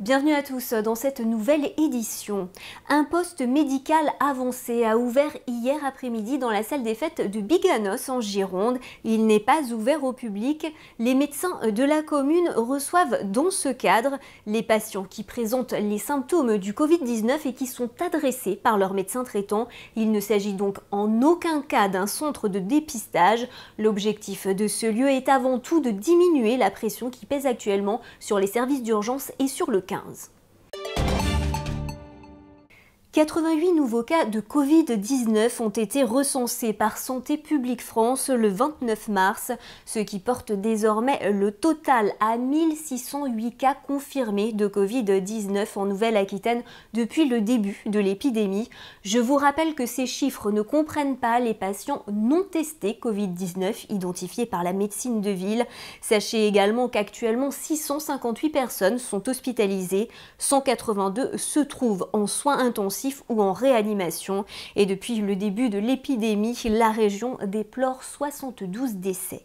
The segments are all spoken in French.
Bienvenue à tous dans cette nouvelle édition. Un poste médical avancé a ouvert hier après-midi dans la salle des fêtes de Biganos en Gironde. Il n'est pas ouvert au public. Les médecins de la commune reçoivent dans ce cadre les patients qui présentent les symptômes du Covid-19 et qui sont adressés par leur médecin traitant. Il ne s'agit donc en aucun cas d'un centre de dépistage. L'objectif de ce lieu est avant tout de diminuer la pression qui pèse actuellement sur les services d'urgence et sur le 15. 88 nouveaux cas de Covid-19 ont été recensés par Santé publique France le 29 mars, ce qui porte désormais le total à 1608 cas confirmés de Covid-19 en Nouvelle-Aquitaine depuis le début de l'épidémie. Je vous rappelle que ces chiffres ne comprennent pas les patients non testés Covid-19 identifiés par la médecine de ville. Sachez également qu'actuellement 658 personnes sont hospitalisées, 182 se trouvent en soins intensifs ou en réanimation. Et depuis le début de l'épidémie, la région déplore 72 décès.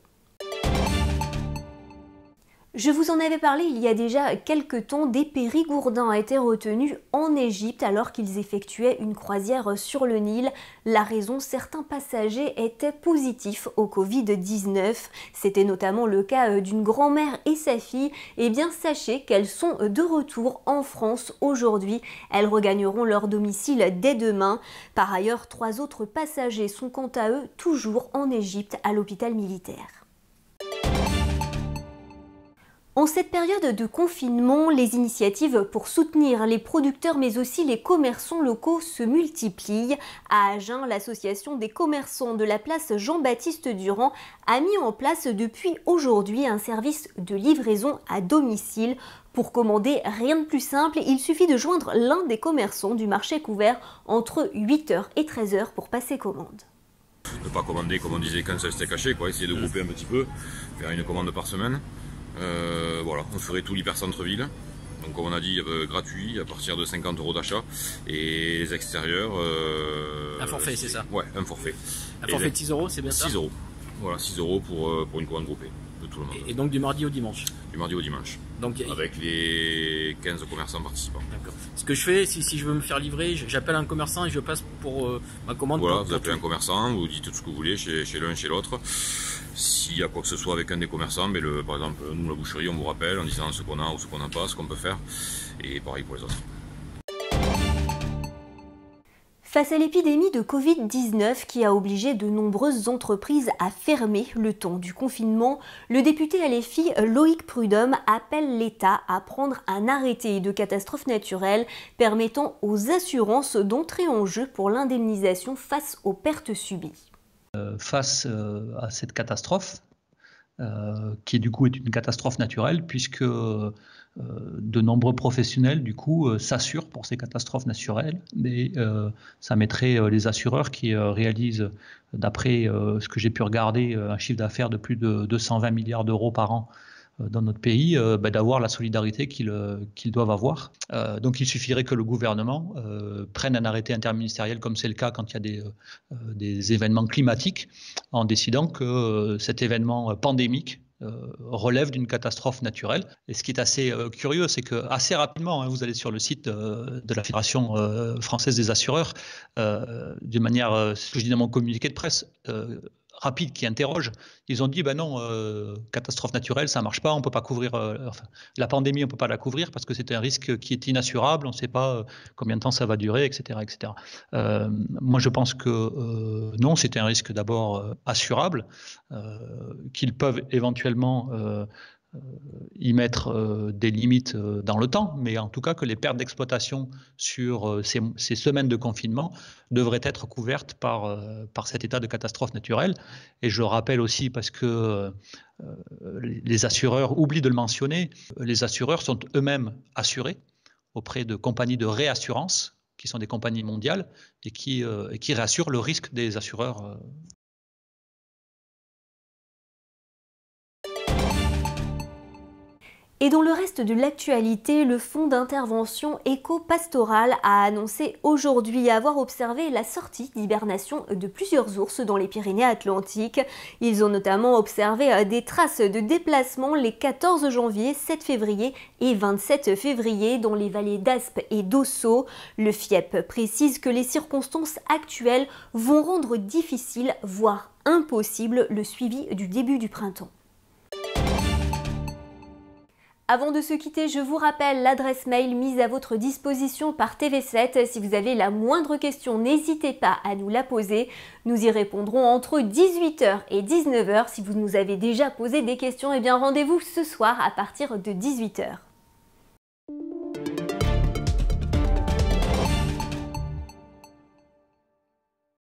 Je vous en avais parlé il y a déjà quelques temps, des périgourdins étaient retenus en Égypte alors qu'ils effectuaient une croisière sur le Nil. La raison, certains passagers étaient positifs au Covid-19. C'était notamment le cas euh, d'une grand-mère et sa fille. Eh bien, sachez qu'elles sont de retour en France aujourd'hui. Elles regagneront leur domicile dès demain. Par ailleurs, trois autres passagers sont quant à eux toujours en Égypte à l'hôpital militaire. En cette période de confinement, les initiatives pour soutenir les producteurs mais aussi les commerçants locaux se multiplient. À Agen, l'association des commerçants de la place Jean-Baptiste Durand a mis en place depuis aujourd'hui un service de livraison à domicile. Pour commander, rien de plus simple, il suffit de joindre l'un des commerçants du marché couvert entre 8h et 13h pour passer commande ne pas commander comme on disait quand ça caché, essayer de mmh. grouper un petit peu, faire une commande par semaine. Euh, voilà, on ferait tout l'hypercentre-ville. Donc comme on a dit, euh, gratuit à partir de 50 euros d'achat. Et les extérieurs... Euh, un forfait, c'est ça Ouais, un forfait. Un forfait de 6 euros, c'est bien ça 6 euros. Voilà, 6 euros pour, pour une couronne groupée de tout le monde. Et donc du mardi au dimanche Du mardi au dimanche avec les 15 commerçants participants. Ce que je fais, si, je veux me faire livrer, j'appelle un commerçant et je passe pour euh, ma commande. Voilà, vous appelez un commerçant, vous dites tout ce que vous voulez chez, l'un chez l'autre. S'il y a quoi que ce soit avec un des commerçants, mais ben par exemple, nous, la boucherie, on vous rappelle en disant ce qu'on a ou ce qu'on n'a pas, ce qu'on peut faire. Et pareil pour les autres. Face à l'épidémie de Covid-19 qui a obligé de nombreuses entreprises à fermer le temps du confinement, le député à l'EFI Loïc Prudhomme appelle l'État à prendre un arrêté de catastrophe naturelle permettant aux assurances d'entrer en jeu pour l'indemnisation face aux pertes subies. Euh, face euh, à cette catastrophe, euh, qui du coup est une catastrophe naturelle puisque euh, de nombreux professionnels du coup euh, s'assurent pour ces catastrophes naturelles et ça mettrait les assureurs qui réalisent d'après ce que j'ai pu regarder un chiffre d'affaires de plus de 220 milliards d'euros par an euh, dans notre pays euh, bah, d'avoir la solidarité qu'ils euh, doivent avoir. donc il suffirait que le gouvernement prenne un arrêté interministériel comme c'est le cas quand il y a des, des événements climatiques en décidant que cet événement pandémique relève d'une catastrophe naturelle. Et ce qui est assez curieux, c'est que assez rapidement, hein, vous allez sur le site de la Fédération française des assureurs, d'une manière, ce que je dis dans mon communiqué de presse, rapide qui interroge, ils ont dit ben non, euh, catastrophe naturelle, ça ne marche pas, on ne peut pas couvrir euh, la pandémie, on ne peut pas la couvrir parce que c'est un risque qui est inassurable, on ne sait pas euh, combien de temps ça va durer, etc., etc. moi, je pense que non, c'est un risque d'abord assurable qu'ils peuvent éventuellement y mettre euh, des limites euh, dans le temps, mais en tout cas que les pertes d'exploitation sur euh, ces, semaines de confinement devraient être couvertes par, par cet état de catastrophe naturelle. Et je rappelle aussi, parce que les assureurs oublient de le mentionner, les assureurs sont eux-mêmes assurés auprès de compagnies de réassurance qui sont des compagnies mondiales et qui, qui réassurent le risque des assureurs Et dans le reste de l'actualité, le Fonds d'intervention éco-pastorale a annoncé aujourd'hui avoir observé la sortie d'hibernation de plusieurs ours dans les Pyrénées-Atlantiques. Ils ont notamment observé euh, des traces de déplacement les 14 janvier, 7 février et 27 février dans les vallées d'Aspe et d'Ossau. Le FIEP précise que les circonstances actuelles vont rendre difficile, voire impossible, le suivi du début du printemps. Avant de se quitter, je vous rappelle l'adresse mail mise à votre disposition par TV7. Si vous avez la moindre question, n'hésitez pas à nous la poser. Nous y répondrons entre 18h et 19h. Si vous nous avez déjà posé des questions, eh bien rendez-vous ce soir à partir de 18h.